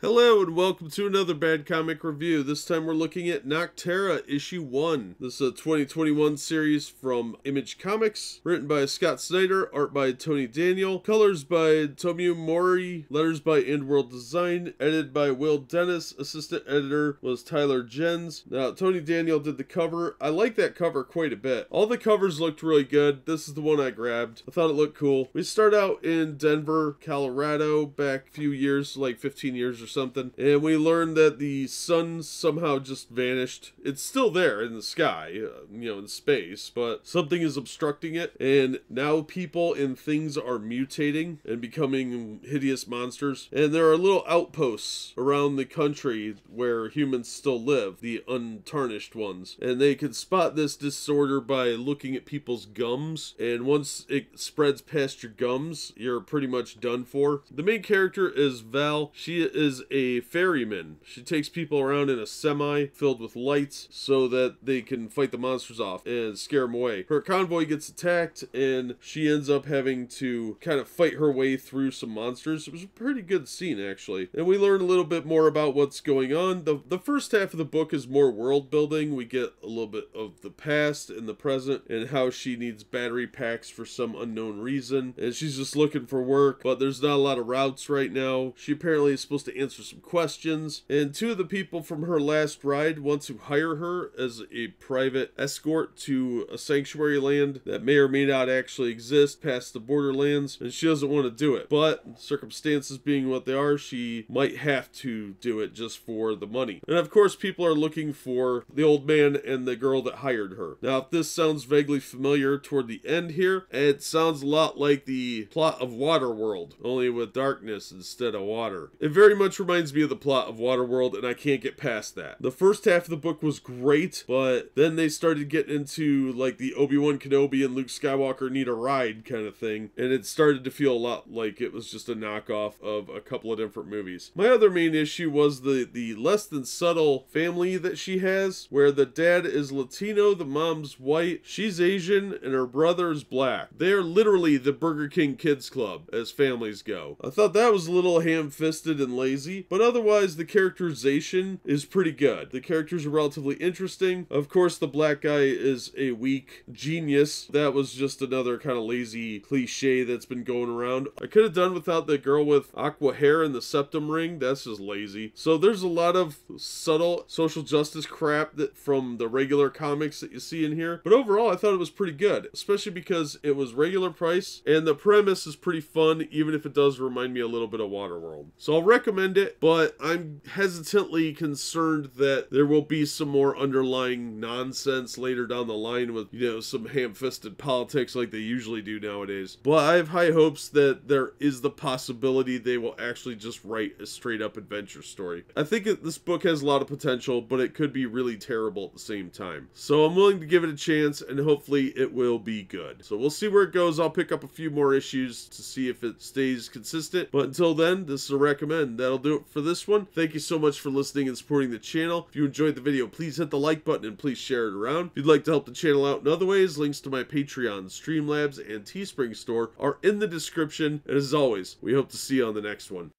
Hello and welcome to another bad comic review. This time we're looking at Noctera issue 1. This is a 2021 series from Image Comics, written by Scott Snyder, art by Tony Daniel, colors by Tomio Mori, letters by End World Design, edited by Will Dennis, assistant editor was Tyler Jens. Now Tony Daniel did the cover. I like that cover quite a bit. All the covers looked really good. This is the one I grabbed. I thought it looked cool. We start out in Denver, Colorado back a few years, like 15 years or something, and we learned that the sun somehow just vanished. It's still there in the sky, uh, you know, in space, but something is obstructing it, and now people and things are mutating and becoming hideous monsters. And there are little outposts around the country where humans still live, the untarnished ones, and they can spot this disorder by looking at people's gums. And once it spreads past your gums, you're pretty much done for. The main character is Val. She is a ferryman. She takes people around in a semi filled with lights so that they can fight the monsters off and scare them away. Her convoy gets attacked and she ends up having to kind of fight her way through some monsters. It was a pretty good scene actually. And we learn a little bit more about what's going on. The, the first half of the book is more world building. We get a little bit of the past and the present and how she needs battery packs for some unknown reason. And she's just looking for work, but there's not a lot of routes right now. She apparently is supposed to answer answer some questions. And two of the people from her last ride want to hire her as a private escort to a sanctuary land that may or may not actually exist past the borderlands, and she doesn't want to do it. But circumstances being what they are, she might have to do it just for the money. And of course, people are looking for the old man and the girl that hired her. Now, if this sounds vaguely familiar toward the end here, it sounds a lot like the plot of Waterworld, only with darkness instead of water. It very much reminds me of the plot of Waterworld, and I can't get past that. The first half of the book was great, but then they started getting into like the Obi Wan Kenobi and Luke Skywalker need a ride kind of thing, and it started to feel a lot like it was just a knockoff of a couple of different movies. My other main issue was the the less than subtle family that she has, where the dad is Latino, the mom's white, she's Asian, and her brother is black. They are literally the Burger King Kids Club as families go. I thought that was a little ham fisted and lazy but otherwise the characterization is pretty good. The characters are relatively interesting. Of course, the black guy is a weak genius. That was just another kind of lazy cliche that's been going around. I could have done without the girl with aqua hair and the septum ring. That's just lazy. So there's a lot of subtle social justice crap that from the regular comics that you see in here. But overall, I thought it was pretty good, especially because it was regular price and the premise is pretty fun, even if it does remind me a little bit of Waterworld. So I'll recommend it, but I'm hesitantly concerned that there will be some more underlying nonsense later down the line with, you know, some ham fisted politics like they usually do nowadays. But I have high hopes that there is the possibility they will actually just write a straight up adventure story. I think this book has a lot of potential, but it could be really terrible at the same time. So I'm willing to give it a chance and hopefully it will be good. So we'll see where it goes. I'll pick up a few more issues to see if it stays consistent. But until then, this is a recommend. That'll do do it for this one. Thank you so much for listening and supporting the channel. If you enjoyed the video, please hit the like button and please share it around. If you'd like to help the channel out in other ways, links to my Patreon, Streamlabs, and Teespring store are in the description. And as always, we hope to see you on the next one.